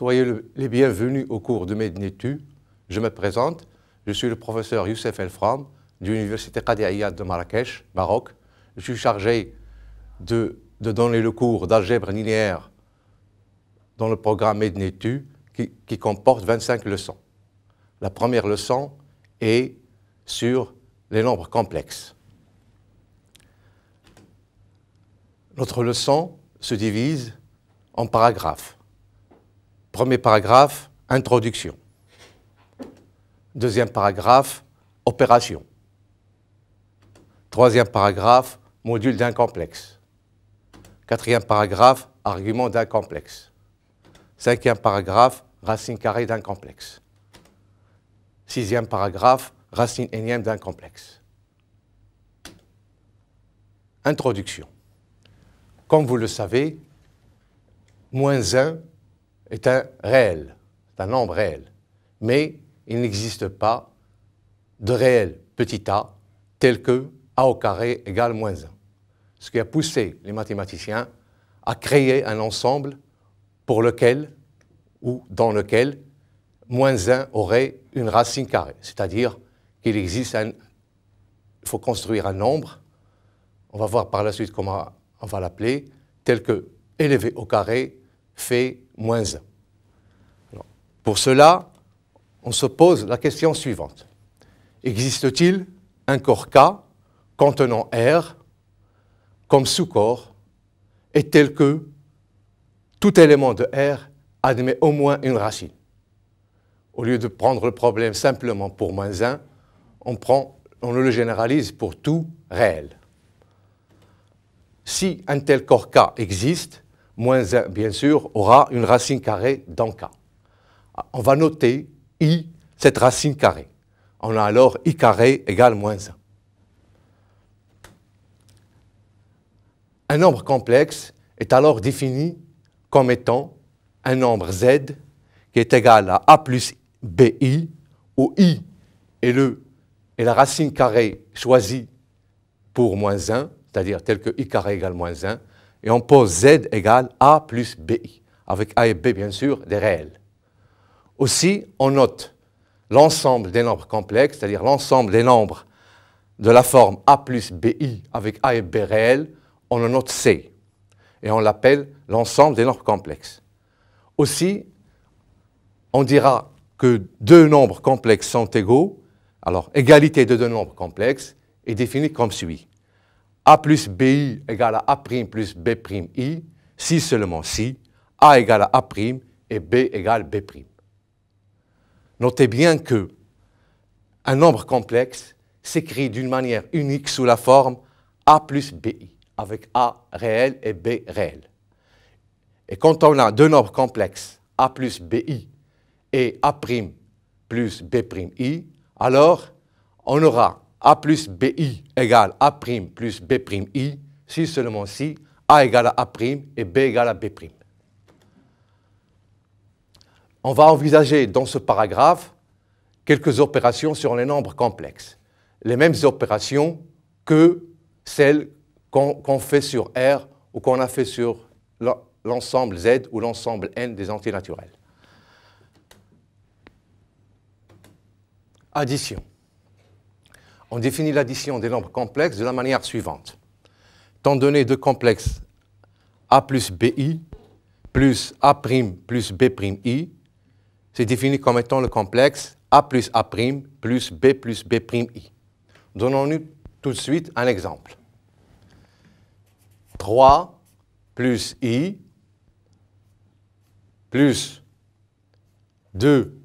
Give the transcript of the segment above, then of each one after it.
Soyez les bienvenus au cours de Mednetu. Je me présente, je suis le professeur Youssef Elfram de l'Université Qadiaïa de Marrakech, Maroc. Je suis chargé de, donner le cours d'algèbre linéaire dans le programme Mednetu qui, qui comporte 25 leçons. La première leçon est sur les nombres complexes. Notre leçon se divise en paragraphes. Premier paragraphe, introduction. Deuxième paragraphe, opération. Troisième paragraphe, module d'un complexe. Quatrième paragraphe, argument d'un complexe. Cinquième paragraphe, racine carrée d'un complexe. Sixième paragraphe, racine énième d'un complexe. Introduction. Comme vous le savez, moins 1 est un réel, un nombre réel. Mais il n'existe pas de réel petit a tel que a au carré égale moins 1. Ce qui a poussé les mathématiciens à créer un ensemble pour lequel ou dans lequel moins 1 aurait une racine carrée. C'est-à-dire qu'il existe un... Il faut construire un nombre, on va voir par la suite comment on va l'appeler, tel que élevé au carré fait moins 1. pour cela, on se pose la question suivante. Existe-t-il un corps K contenant R comme sous-corps et tel que tout élément de R admet au moins une racine Au lieu de prendre le problème simplement pour moins 1, on le généralise pour tout réel. Si un tel corps K existe, moins 1, bien sûr, aura une racine carrée dans K. Ah, on va noter I, cette racine carrée. On a alors I carré égale moins 1. Un nombre complexe est alors défini comme étant un nombre Z qui est égal à A plus BI, où I est, le, est la racine carrée choisie pour moins 1, c'est-à-dire tel que I carré égale moins 1, et on pose Z égale A plus BI, avec A et B bien sûr des réels. Aussi, on note l'ensemble des nombres complexes, c'est-à-dire l'ensemble des nombres de la forme A plus BI avec A et B réels, on le note C, et on l'appelle l'ensemble des nombres complexes. Aussi, on dira que deux nombres complexes sont égaux, alors égalité de deux nombres complexes est définie comme suit. A plus BI égale à A' plus B'I, si seulement si A égale à A' et B égale B'. Notez bien que un nombre complexe s'écrit d'une manière unique sous la forme A plus BI, avec A réel et B réel. Et quand on a deux nombres complexes, A plus BI et A' plus B'I, alors on aura a plus BI égale A' plus B'I si seulement si A égale à A' et B égale à B'. On va envisager dans ce paragraphe quelques opérations sur les nombres complexes. Les mêmes opérations que celles qu'on fait sur R ou qu'on a fait sur l'ensemble Z ou l'ensemble N des entiers naturels. Addition on définit l'addition des nombres complexes de la manière suivante. Tant donné deux complexes A plus BI plus A' plus B'I, c'est défini comme étant le complexe A plus A' plus B plus B'I. Donnons-nous tout de suite un exemple. 3 plus i plus 2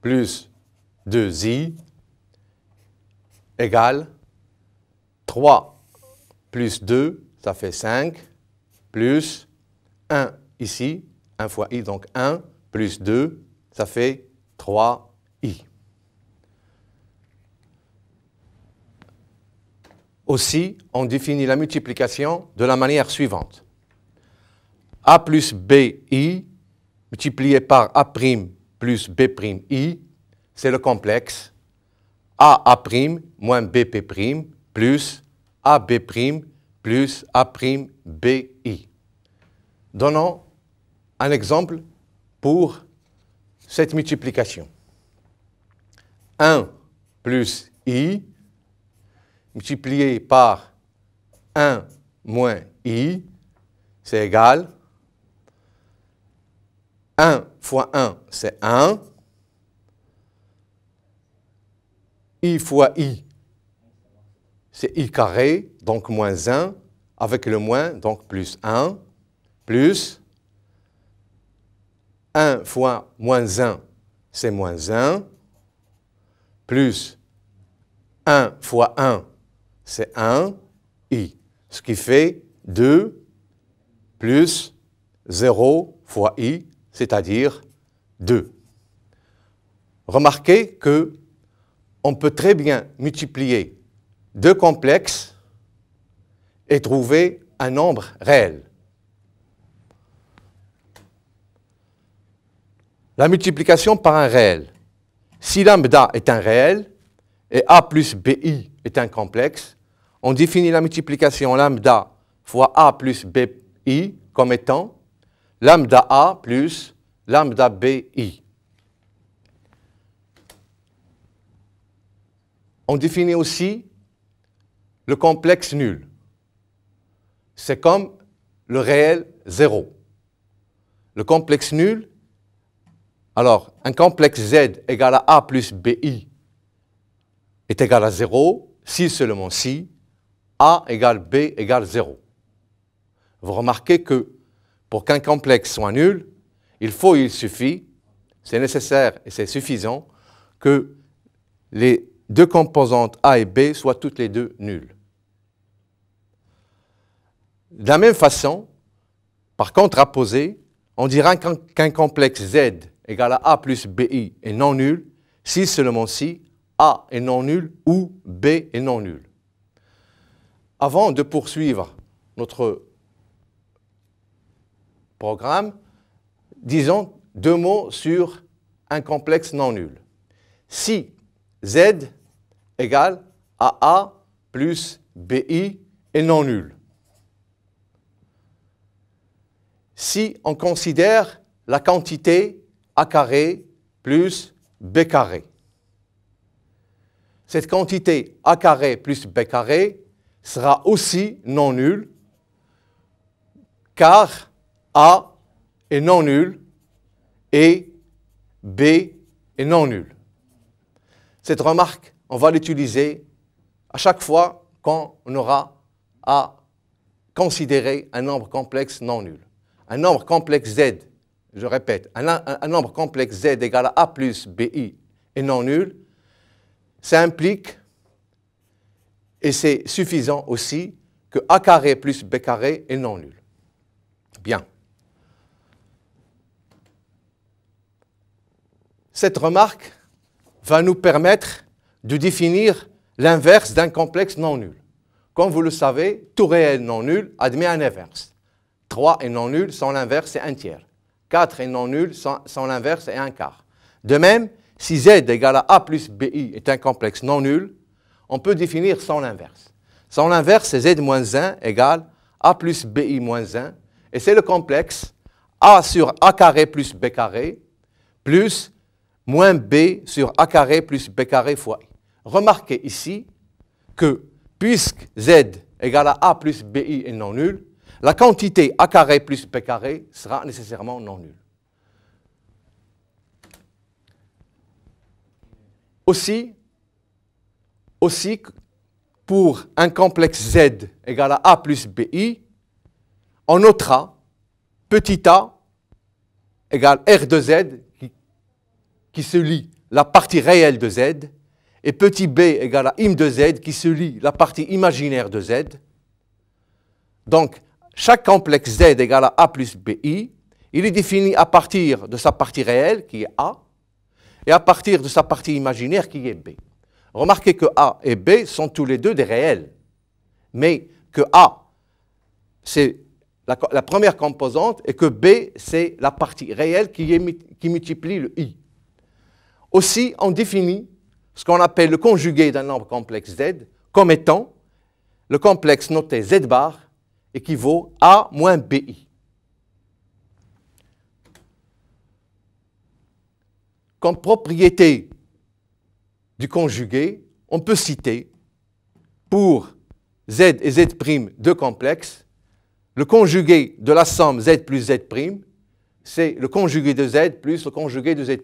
plus 2i égale 3 plus 2, ça fait 5, plus 1 ici, 1 fois i, donc 1 plus 2, ça fait 3i. Aussi, on définit la multiplication de la manière suivante. a plus bi multiplié par a' plus b'i, c'est le complexe AA' moins BP' plus AB' plus A'BI. Donnons un exemple pour cette multiplication. 1 plus i multiplié par 1 moins i, c'est égal 1 fois 1, c'est 1, i fois i, c'est i carré, donc moins 1, avec le moins, donc plus 1, plus 1 fois moins 1, c'est moins 1, plus 1 fois 1, c'est 1, i, ce qui fait 2 plus 0 fois i, c'est-à-dire 2. Remarquez que on peut très bien multiplier deux complexes et trouver un nombre réel. La multiplication par un réel. Si lambda est un réel et A plus BI est un complexe, on définit la multiplication lambda fois A plus BI comme étant lambda A plus lambda BI. on définit aussi le complexe nul. C'est comme le réel zéro. Le complexe nul, alors un complexe Z égale à A plus BI est égal à 0 si seulement si A égale B égale 0. Vous remarquez que pour qu'un complexe soit nul, il faut, il suffit, c'est nécessaire et c'est suffisant que les deux composantes A et B soient toutes les deux nulles. De la même façon, par contraposé, on dira qu'un complexe Z égale à A plus BI est non nul si seulement si A est non nul ou B est non nul. Avant de poursuivre notre programme, disons deux mots sur un complexe non nul. Si Z égale à A plus BI et non nul. Si on considère la quantité A carré plus B carré. Cette quantité A carré plus B carré sera aussi non nulle car A est non nul et B est non nul. Cette remarque on va l'utiliser à chaque fois quand on aura à considérer un nombre complexe non nul. Un nombre complexe z, je répète, un, nombre complexe z égale à a plus bi et non nul, ça implique, et c'est suffisant aussi, que a carré plus b carré est non nul. Bien. Cette remarque va nous permettre de définir l'inverse d'un complexe non nul. Comme vous le savez, tout réel non nul admet un inverse. 3 est non nul sans l'inverse c'est un tiers. 4 est non nul sans, l'inverse et un quart. De même, si z égale à a plus bi est un complexe non nul, on peut définir sans l'inverse. Sans l'inverse, c'est z moins 1 égale a plus bi moins 1, et c'est le complexe a sur a carré plus b carré plus moins b sur a carré plus b carré fois i remarquez ici que puisque Z égale à A plus BI est non nul, la quantité A carré plus p carré sera nécessairement non nulle. Aussi, aussi, pour un complexe Z égale à A plus BI, on notera petit a égale R de Z qui, qui se lie la partie réelle de Z et petit b égale à im de z qui se lie la partie imaginaire de z. Donc, chaque complexe z égale à a plus bi, il est défini à partir de sa partie réelle qui est a et à partir de sa partie imaginaire qui est b. Remarquez que a et b sont tous les deux des réels, mais que a c'est la, première composante et que b c'est la partie réelle qui multiplie le i. Aussi, on définit ce qu'on appelle le conjugué d'un nombre complexe z comme étant le complexe noté z bar équivaut à moins bi. Comme propriété du conjugué, on peut citer pour z et z' deux complexes, le conjugué de la somme z plus z', c'est le conjugué de z plus le conjugué de z'.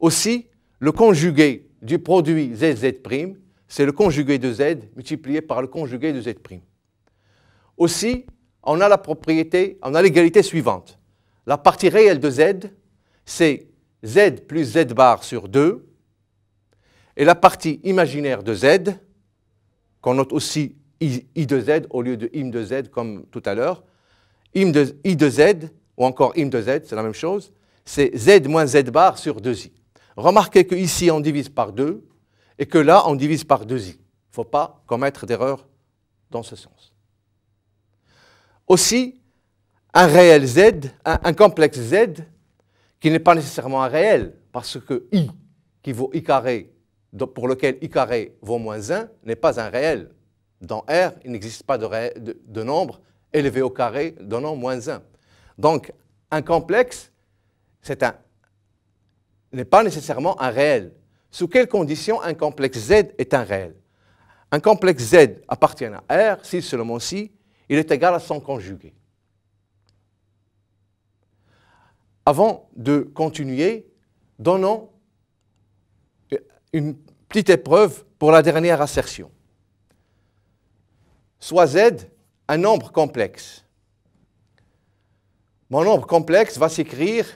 Aussi, le conjugué du produit ZZ', c'est le conjugué de Z multiplié par le conjugué de Z'. Aussi, on a la propriété, on a l'égalité suivante. La partie réelle de Z, c'est Z plus Z bar sur 2, et la partie imaginaire de Z, qu'on note aussi I, de Z au lieu de im de Z comme tout à l'heure, im de, I de Z, ou encore im de Z, c'est la même chose, c'est Z moins Z bar sur 2i. Remarquez que ici on divise par 2 et que là, on divise par 2i. Il ne faut pas commettre d'erreur dans ce sens. Aussi, un réel z, un, complexe z, qui n'est pas nécessairement un réel, parce que i, qui vaut i carré, pour lequel i carré vaut moins 1, n'est pas un réel. Dans R, il n'existe pas de, nombre élevé au carré donnant moins 1. Donc, un complexe, c'est un n'est pas nécessairement un réel. Sous quelles conditions un complexe Z est un réel Un complexe Z appartient à R si seulement si il est égal à son conjugué. Avant de continuer, donnons une petite épreuve pour la dernière assertion. Soit Z un nombre complexe. Mon nombre complexe va s'écrire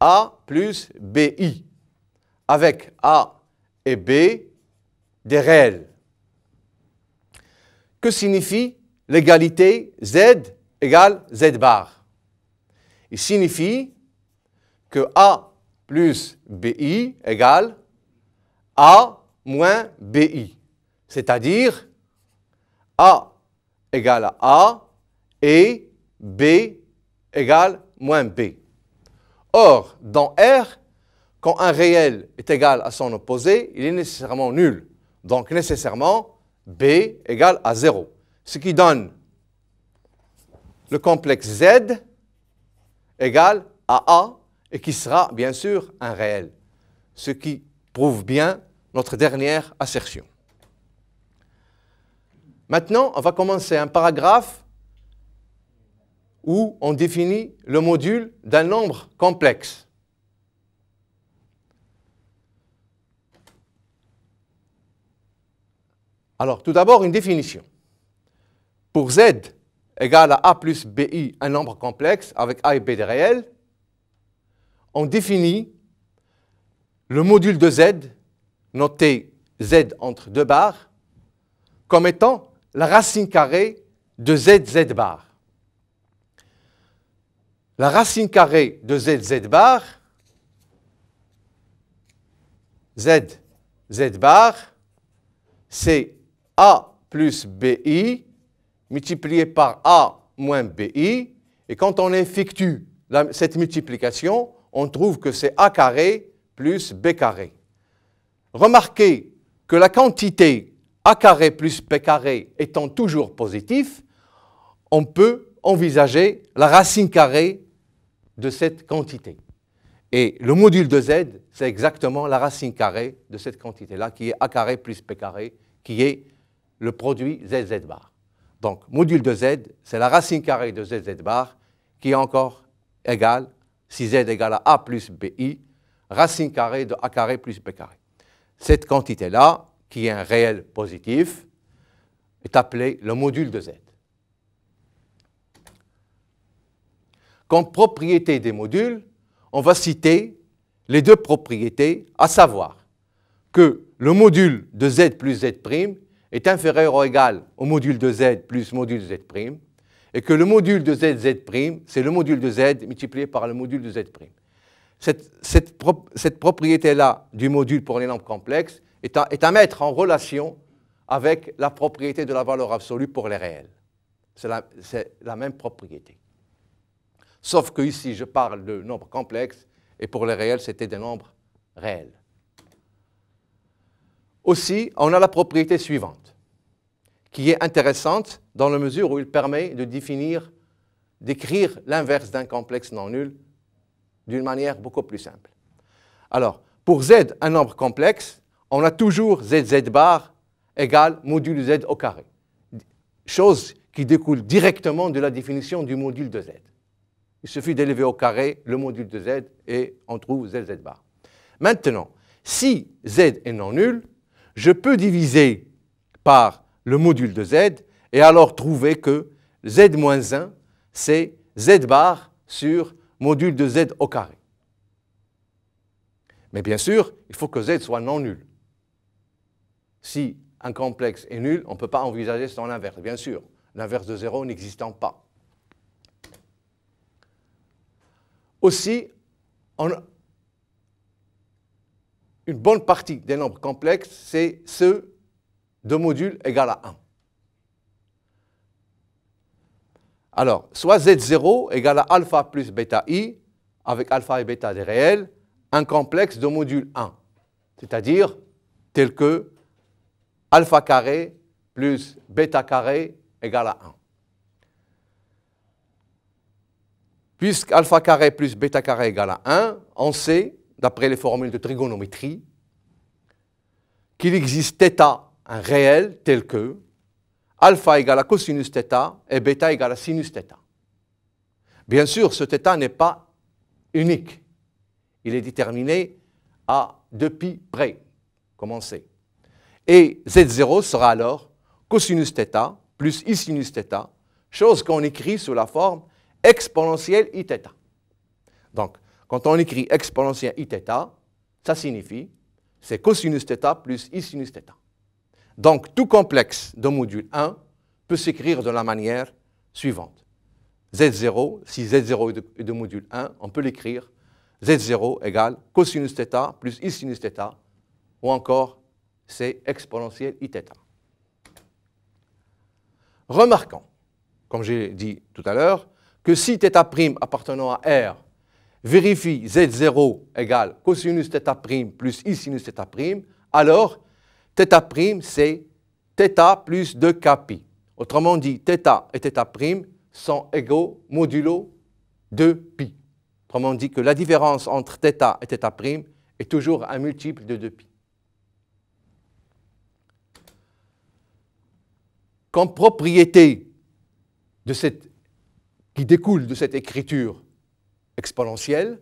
a plus BI, avec A et B des réels. Que signifie l'égalité Z égale Z bar Il signifie que A plus BI égale A moins BI, c'est-à-dire A égale A et B égale moins B. Or, dans R, quand un réel est égal à son opposé, il est nécessairement nul. Donc nécessairement, B égale à 0. Ce qui donne le complexe Z égal à A et qui sera bien sûr un réel. Ce qui prouve bien notre dernière assertion. Maintenant, on va commencer un paragraphe où on définit le module d'un nombre complexe. Alors, tout d'abord, une définition. Pour Z égale à A plus BI, un nombre complexe, avec A et B des réels, on définit le module de Z, noté Z entre deux barres, comme étant la racine carrée de Z Z bar la racine carrée de ZZ bar, Z, Z bar, c'est A plus BI multiplié par A moins BI. Et quand on effectue cette multiplication, on trouve que c'est A carré plus B carré. Remarquez que la quantité A carré plus B carré étant toujours positive, on peut envisager la racine carrée de cette quantité. Et le module de z, c'est exactement la racine carrée de cette quantité-là, qui est a carré plus p carré, qui est le produit zz bar. Donc, module de z, c'est la racine carrée de z bar, qui est encore égale, si z égale à a plus bi, racine carrée de a carré plus b carré. Cette quantité-là, qui est un réel positif, est appelée le module de z. Comme propriété des modules, on va citer les deux propriétés, à savoir que le module de z plus z' est inférieur ou égal au module de z plus module z', et que le module de z, c'est le module de z multiplié par le module de z'. Cette, cette, propriété-là du module pour les nombres complexes est à, mettre en relation avec la propriété de la valeur absolue pour les réels. C'est la même propriété. Sauf que ici, je parle de nombres complexes, et pour les réels, c'était des nombres réels. Aussi, on a la propriété suivante, qui est intéressante dans la mesure où il permet de définir, d'écrire l'inverse d'un complexe non nul d'une manière beaucoup plus simple. Alors, pour Z, un nombre complexe, on a toujours ZZ bar égale module Z au carré, chose qui découle directement de la définition du module de Z. Il suffit d'élever au carré le module de z et on trouve z, z bar. Maintenant, si z est non nul, je peux diviser par le module de z et alors trouver que z moins 1, c'est z bar sur module de z au carré. Mais bien sûr, il faut que z soit non nul. Si un complexe est nul, on ne peut pas envisager son inverse, bien sûr. L'inverse de 0 n'existant pas. Aussi, une bonne partie des nombres complexes, c'est ceux de module égal à 1. Alors, soit z0 égale à alpha plus bêta i, avec alpha et bêta des réels, un complexe de module 1, c'est-à-dire tel que alpha carré plus bêta carré égale à 1. Puisque alpha carré plus bêta carré égale à 1, on sait, d'après les formules de trigonométrie, qu'il existe θ, un réel tel que alpha égale à cosinus θ et bêta égale à sinus θ. Bien sûr, ce θ n'est pas unique. Il est déterminé à 2π près, comme Et Z0 sera alors cosinus θ plus i sinus θ, chose qu'on écrit sous la forme exponentielle Iθ. Donc, quand on écrit exponentielle Iθ, ça signifie c'est cosinus θ plus i sinus Donc, tout complexe de module 1 peut s'écrire de la manière suivante. Z0, si Z0 est de, module 1, on peut l'écrire Z0 égale cosinus θ plus i sinus ou encore c'est exponentielle iθ. Remarquons, comme j'ai dit tout à l'heure, que si θ' appartenant à R vérifie Z0 égale cosinus θ' plus I sinus θ', alors θ' c'est θ plus 2 kπ Autrement dit, θ et θ' sont égaux modulo 2 π Autrement dit que la différence entre θ et θ' est toujours un multiple de 2 π Comme propriété de cette qui découle de cette écriture exponentielle,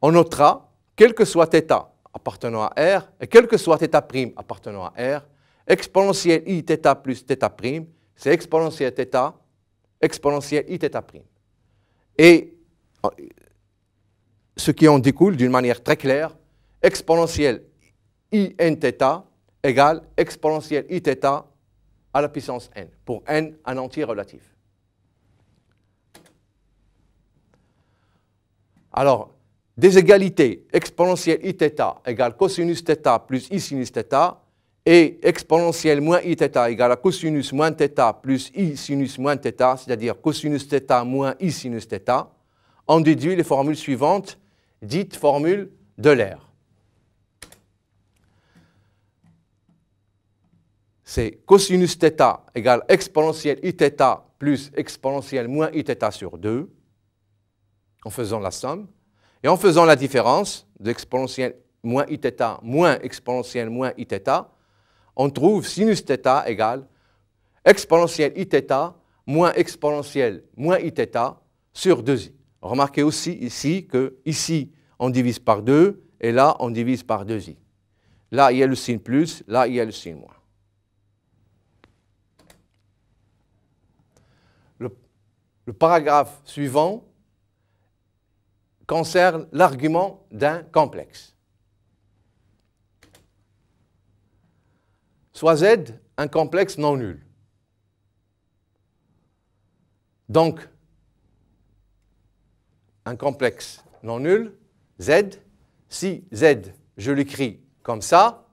on notera, quel que soit θ appartenant à R et quel que soit θ' appartenant à R, exponentielle i plus θ', c'est exponentielle θ, exponentielle i Et ce qui en découle d'une manière très claire, exponentielle i n égale exponentielle i à la puissance n, pour n un entier relatif. Alors, des égalités exponentielle iθ égale cosinus θ plus i sinus et exponentielle moins iθ égale à cosinus moins θ plus i sinus moins θ, c'est-à-dire cosinus moins i sinus on déduit les formules suivantes, dites formules de l'air. C'est cosinus θ égale exponentielle iθ plus exponentielle moins iθ sur 2 en faisant la somme, et en faisant la différence d'exponentielle moins iθ moins exponentielle moins iθ, on trouve sinus égale exponentielle iθ moins exponentielle moins iθ sur 2i. Remarquez aussi ici que ici on divise par 2 et là on divise par 2i. Là il y a le signe plus, là il y a le signe moins. le paragraphe suivant concerne l'argument d'un complexe. Soit Z, un complexe non nul. Donc, un complexe non nul, Z, si Z, je l'écris comme ça,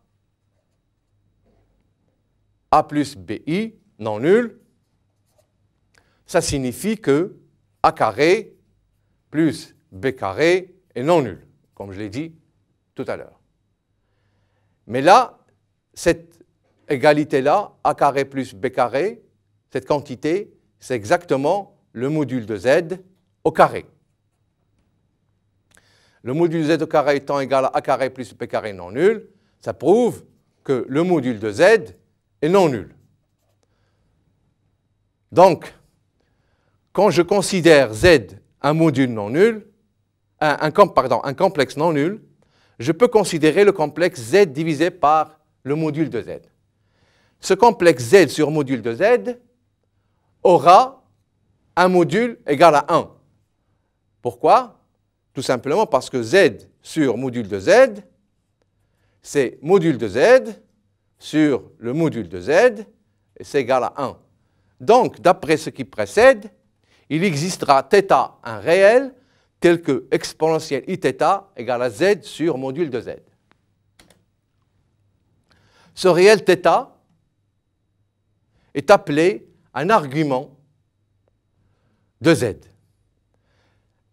A plus BI, non nul, ça signifie que A carré plus B carré est non nul, comme je l'ai dit tout à l'heure. Mais là, cette égalité-là, A carré plus B carré, cette quantité, c'est exactement le module de Z au carré. Le module Z au carré étant égal à A carré plus B carré non nul, ça prouve que le module de Z est non nul. Donc, quand je considère Z un module non nul, un, complexe non nul, je peux considérer le complexe Z divisé par le module de Z. Ce complexe Z sur module de Z aura un module égal à 1. Pourquoi Tout simplement parce que Z sur module de Z, c'est module de Z sur le module de Z, et c'est égal à 1. Donc, d'après ce qui précède, il existera θ un réel tel que exponentielle iθ égale à z sur module de z. Ce réel θ est appelé un argument de z.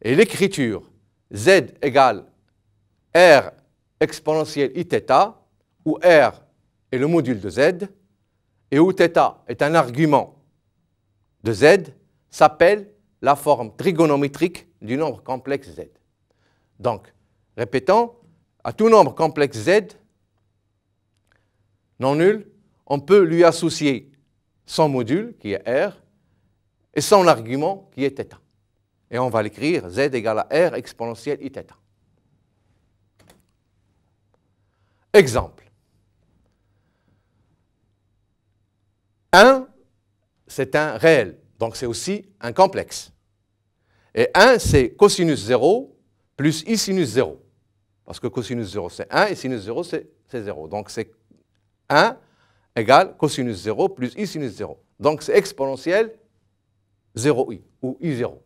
Et l'écriture z égale r exponentielle iθ, où r est le module de z, et où θ est un argument de z, s'appelle la forme trigonométrique du nombre complexe Z. Donc, répétons, à tout nombre complexe Z, non nul, on peut lui associer son module, qui est R, et son argument, qui est θ. Et on va l'écrire Z égale à R exponentielle iθ. Exemple. 1, c'est un réel. Donc c'est aussi un complexe. Et 1, c'est cosinus 0 plus i sinus 0. Parce que cosinus 0, c'est 1 et sinus 0, c'est 0. Donc c'est 1 égale cosinus 0 plus i sinus 0. Donc c'est exponentiel 0i ou i0.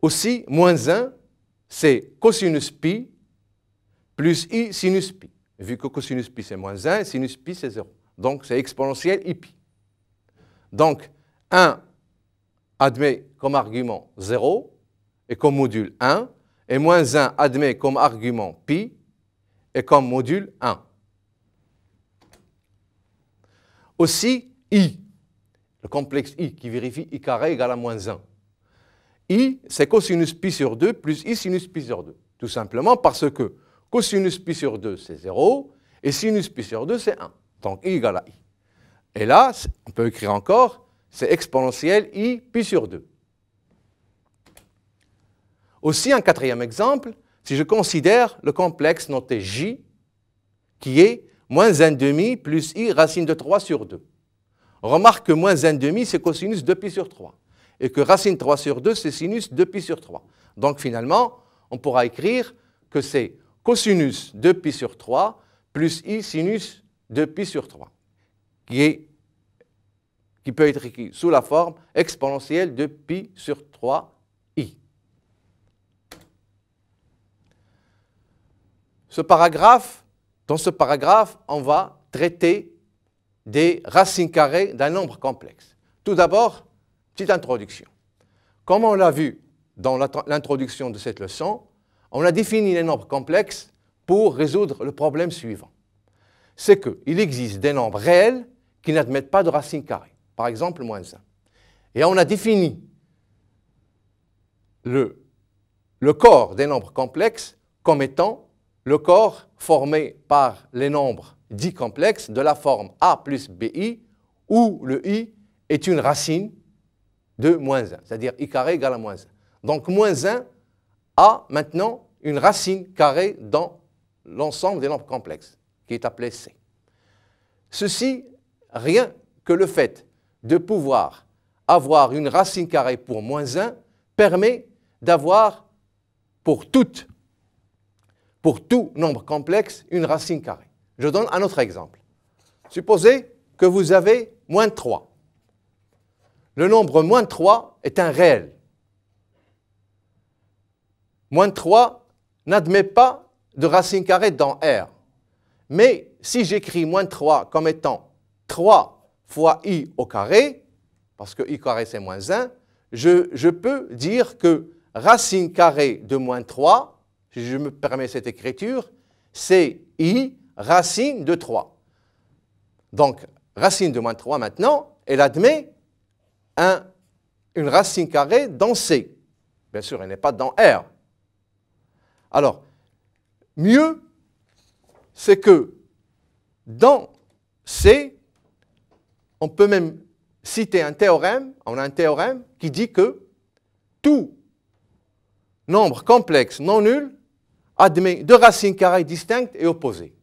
Aussi, moins 1, c'est cosinus pi plus i sinus pi. Vu que cosinus pi c'est moins 1 et sinus pi c'est 0. Donc c'est exponentiel pi. Donc 1 admet comme argument 0 et comme module 1, et moins 1 admet comme argument pi et comme module 1. Aussi i, le complexe i qui vérifie i carré égale à moins 1. i, c'est cosinus pi sur 2 plus i sinus pi sur 2, tout simplement parce que cosinus pi sur 2, c'est 0, et sinus pi sur 2, c'est 1. Donc i égale à i. Et là, on peut écrire encore, c'est exponentiel i pi sur 2. Aussi, un quatrième exemple, si je considère le complexe noté j, qui est moins demi plus i racine de 3 sur 2. remarque que moins demi, c'est cosinus 2 pi sur 3, et que racine 3 sur 2, c'est sinus 2 pi sur 3. Donc finalement, on pourra écrire que c'est cosinus 2 pi sur 3 plus i sinus de pi sur 3, qui, est, qui peut être écrit sous la forme exponentielle de pi sur 3i. Ce paragraphe, dans ce paragraphe, on va traiter des racines carrées d'un nombre complexe. Tout d'abord, petite introduction. Comme on l'a vu dans l'introduction de cette leçon, on a défini les nombres complexes pour résoudre le problème suivant c'est qu'il existe des nombres réels qui n'admettent pas de racine carrée, par exemple moins 1. Et on a défini le, le corps des nombres complexes comme étant le corps formé par les nombres dits complexes de la forme A plus BI, où le i est une racine de moins 1, c'est-à-dire i carré égale à moins 1. Donc moins 1 a maintenant une racine carrée dans l'ensemble des nombres complexes qui est appelé C. Ceci, rien que le fait de pouvoir avoir une racine carrée pour moins 1 permet d'avoir pour toutes pour tout nombre complexe, une racine carrée. Je donne un autre exemple. Supposez que vous avez moins 3. Le nombre moins 3 est un réel. Moins 3 n'admet pas de racine carrée dans R. Mais si j'écris moins 3 comme étant 3 fois i au carré, parce que i carré c'est moins 1, je, peux dire que racine carrée de moins 3, si je me permets cette écriture, c'est i racine de 3. Donc, racine de moins 3 maintenant, elle admet une racine carrée dans C. Bien sûr, elle n'est pas dans R. Alors, mieux c'est que dans C, on peut même citer un théorème, on a un théorème qui dit que tout nombre complexe non nul admet deux racines carrées distinctes et opposées.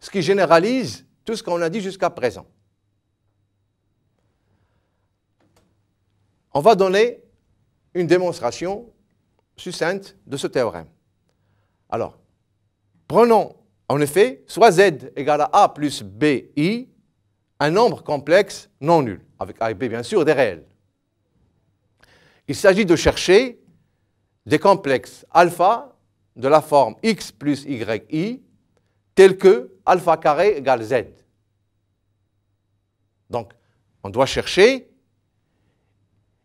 Ce qui généralise tout ce qu'on a dit jusqu'à présent. On va donner une démonstration succincte de ce théorème. Alors, Prenons en effet soit z égale à a plus bi, un nombre complexe non nul, avec a et b bien sûr des réels. Il s'agit de chercher des complexes alpha de la forme x plus yi tels que alpha carré égale z. Donc, on doit chercher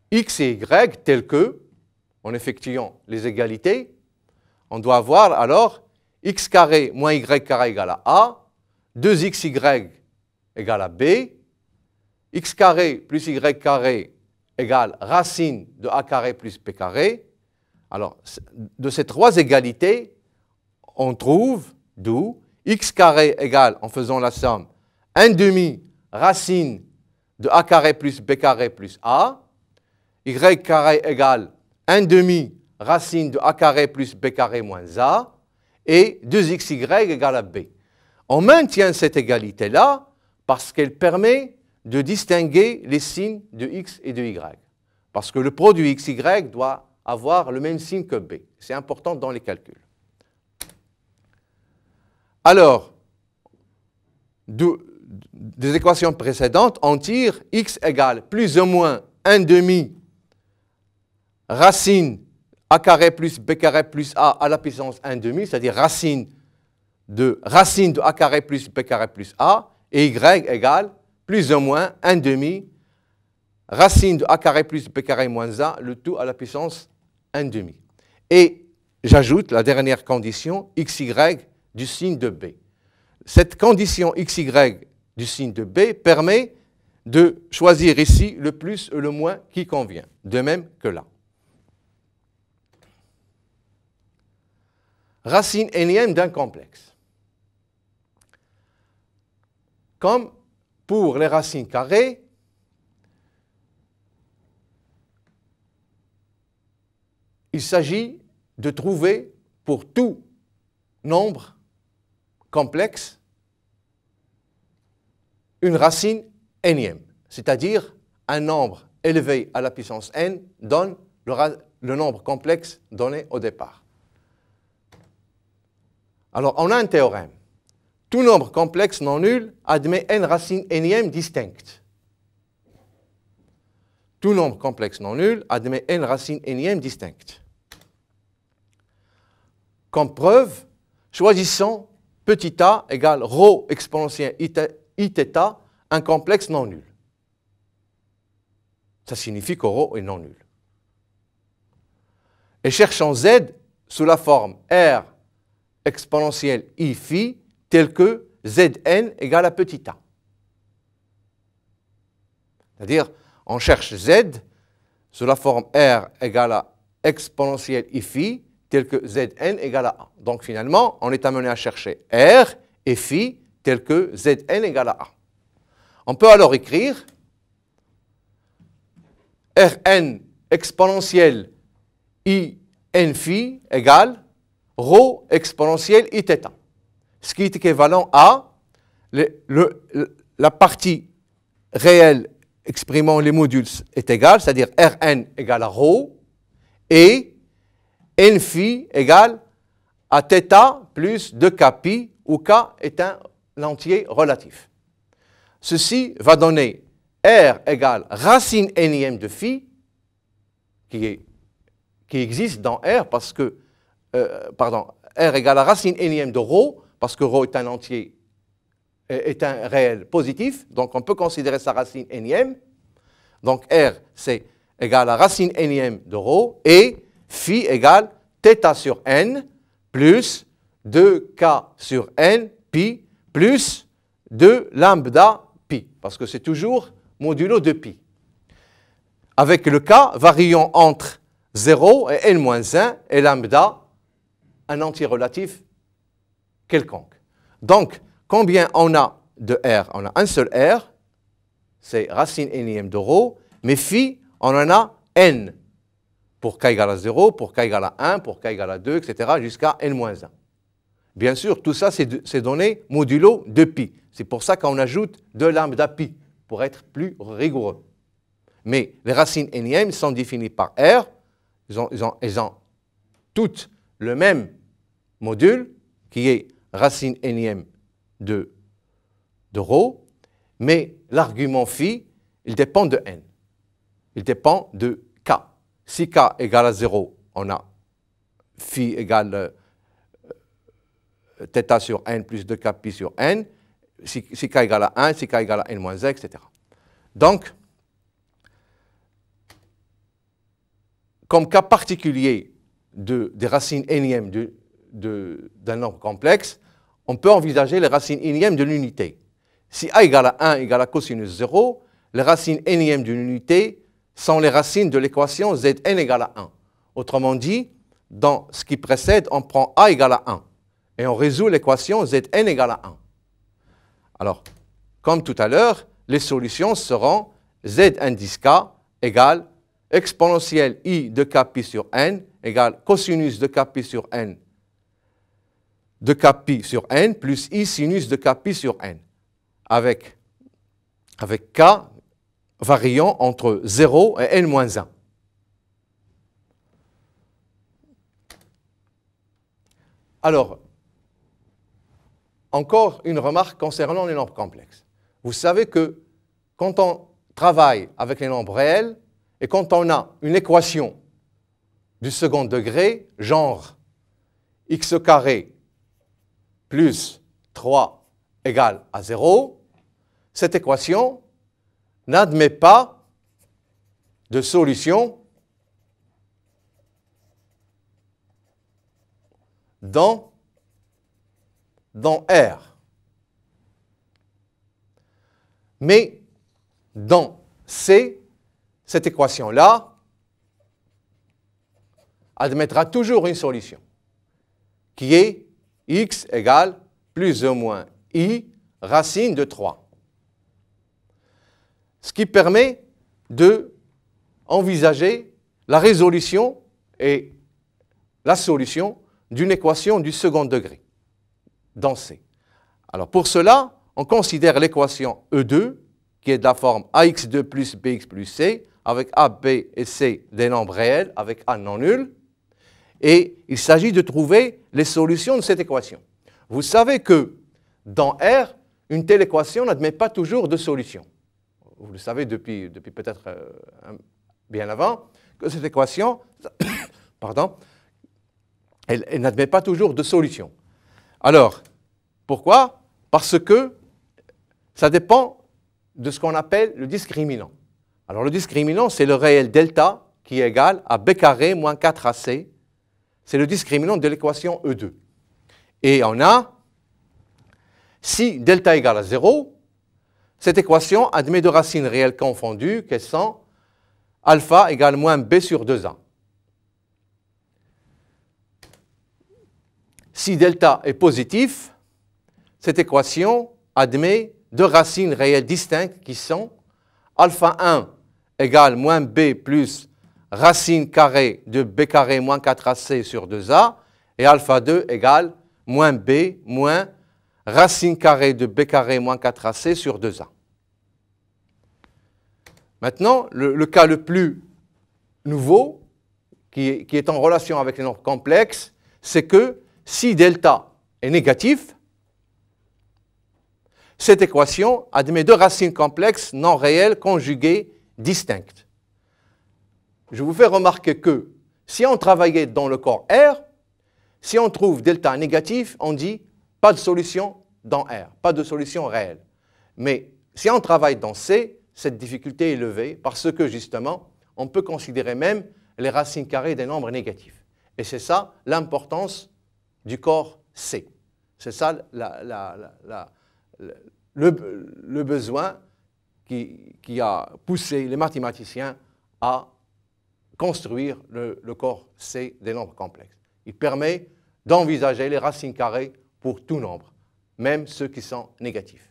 x et y tels que, en effectuant les égalités, on doit avoir alors x carré moins y carré égale à a, 2xy égale à b, x carré plus y carré égale racine de a carré plus b carré. Alors, de ces trois égalités, on trouve d'où x carré égale, en faisant la somme, 1 demi racine de a carré plus b carré plus a, y carré égale 1 demi racine de a carré plus b carré moins a, et 2xy égale à b. On maintient cette égalité-là parce qu'elle permet de distinguer les signes de x et de y. Parce que le produit xy doit avoir le même signe que b. C'est important dans les calculs. Alors, des équations précédentes, on tire x égale plus ou moins 1 demi racine a carré plus b carré plus a à la puissance 1 demi, c'est-à-dire racine de racine de a carré plus b carré plus a, et y égale plus ou moins 1 demi racine de a carré plus b carré moins a, le tout à la puissance 1 demi. Et j'ajoute la dernière condition, xy du signe de b. Cette condition xy du signe de b permet de choisir ici le plus ou le moins qui convient, de même que là. racine énième d'un complexe. Comme pour les racines carrées, il s'agit de trouver pour tout nombre complexe une racine énième, c'est-à-dire un nombre élevé à la puissance n donne le, le nombre complexe donné au départ. Alors, on a un théorème. Tout nombre complexe non nul admet n racines énième distinctes. Tout nombre complexe non nul admet n racines énième distinctes. Comme preuve, choisissons petit a égale ρ exponentiel iθ, un complexe non nul. Ça signifie que ρ est non nul. Et cherchons z sous la forme r exponentielle i phi tel que zn égale à petit a. C'est-à-dire, on cherche z sous la forme r égale à exponentielle i phi tel que zn égale à a. Donc finalement, on est amené à chercher r et phi tel que zn égale à a. On peut alors écrire rn exponentielle i n phi égale ρ exponentielle i θ, ce qui est équivalent à le, la partie réelle exprimant les modules est égale, c'est-à-dire Rn égale à ρ et n phi égale à θ plus 2k pi, où k est un entier relatif. Ceci va donner R égale racine nième de phi, qui, qui existe dans R parce que euh, pardon, R égale à racine énième de rho, parce que rho est un entier, euh, est un réel positif, donc on peut considérer sa racine énième. Donc R, c'est égal à racine énième de rho et phi égale θ sur n plus 2k sur n pi plus 2 lambda pi, parce que c'est toujours modulo de pi. Avec le k variant entre 0 et n-1 et lambda un entier relatif quelconque. Donc, combien on a de R On a un seul R, c'est racine énième de rho, mais phi, on en a n pour k égale à 0, pour k égale à 1, pour k égale à 2, etc., jusqu'à n-1. Bien sûr, tout ça, c'est donné modulo de pi. C'est pour ça qu'on ajoute deux lambda pi, pour être plus rigoureux. Mais les racines énièmes sont définies par R, Ils ont, ils elles ont toutes le même module, qui est racine énième de, de rho, mais l'argument phi, il dépend de n. Il dépend de k. Si k égale à 0, on a phi égale θ euh, sur n plus 2 k sur n, si, k égale à 1, si k égale à n moins 1, etc. Donc, comme cas particulier des racines énièmes d'un de, nombre complexe, on peut envisager les racines énièmes de l'unité. Si a égale à 1 égale à cosinus 0, les racines énièmes d'une unité sont les racines de l'équation zn égale à 1. Autrement dit, dans ce qui précède, on prend a égale à 1 et on résout l'équation zn égale à 1. Alors, comme tout à l'heure, les solutions seront z indice k égale exponentielle i de kpi sur n égale cosinus de kpi sur n de pi sur n plus i sinus de kpi sur n avec, avec k variant entre 0 et n-1. Alors, encore une remarque concernant les nombres complexes. Vous savez que quand on travaille avec les nombres réels, et quand on a une équation du second degré, genre x carré plus 3 égale à 0, cette équation n'admet pas de solution dans, dans R. Mais dans C, cette équation-là admettra toujours une solution qui est x égale plus ou moins i racine de 3. Ce qui permet de envisager la résolution et la solution d'une équation du second degré dans C. Alors pour cela, on considère l'équation E2 qui est de la forme ax2 plus bx plus c avec A, B et C des nombres réels, avec A non nul. Et il s'agit de trouver les solutions de cette équation. Vous savez que dans R, une telle équation n'admet pas toujours de solution. Vous le savez depuis, depuis peut-être euh, bien avant, que cette équation, pardon, n'admet pas toujours de solution. Alors, pourquoi Parce que ça dépend de ce qu'on appelle le discriminant. Alors le discriminant, c'est le réel delta qui est égal à b carré moins 4ac. C'est le discriminant de l'équation E2. Et on a, si delta égale à 0, cette équation admet deux racines réelles confondues, qu'elles sont alpha égale moins b sur 2a. Si delta est positif, cette équation admet deux racines réelles distinctes qui sont alpha 1 égale moins b plus racine carrée de b carré moins 4ac sur 2a, et alpha 2 égale moins b moins racine carrée de b carré moins 4ac sur 2a. Maintenant, le, cas le plus nouveau, qui, qui est en relation avec les nombres complexes, c'est que si delta est négatif, cette équation admet deux racines complexes non réelles conjuguées distinctes. Je vous fais remarquer que si on travaillait dans le corps R, si on trouve delta négatif, on dit pas de solution dans R, pas de solution réelle. Mais si on travaille dans C, cette difficulté est levée parce que justement, on peut considérer même les racines carrées des nombres négatifs. Et c'est ça l'importance du corps C. C'est ça la, la, le, besoin qui, a poussé les mathématiciens à construire le, corps C des nombres complexes. Il permet d'envisager les racines carrées pour tout nombre, même ceux qui sont négatifs.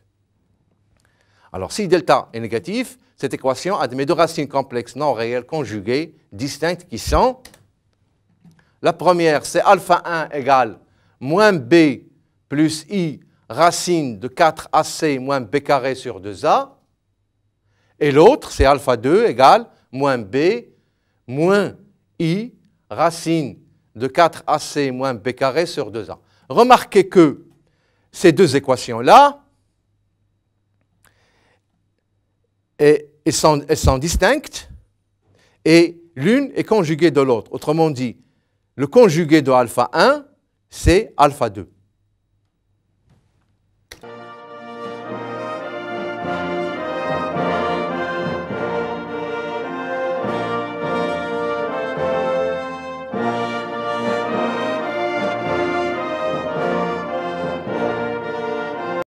Alors si delta est négatif, cette équation admet deux racines complexes non réelles conjuguées distinctes qui sont la première, c'est alpha 1 égale moins b plus i racine de 4ac moins b carré sur 2a, et l'autre, c'est alpha 2 égale moins b moins i racine de 4ac moins b carré sur 2a. Remarquez que ces deux équations-là, sont, elles sont distinctes et l'une est conjuguée de l'autre. Autrement dit, le conjugué de alpha 1, c'est alpha 2.